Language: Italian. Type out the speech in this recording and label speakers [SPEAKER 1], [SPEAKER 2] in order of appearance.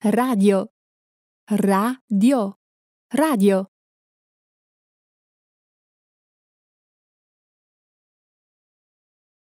[SPEAKER 1] radio, radio, radio.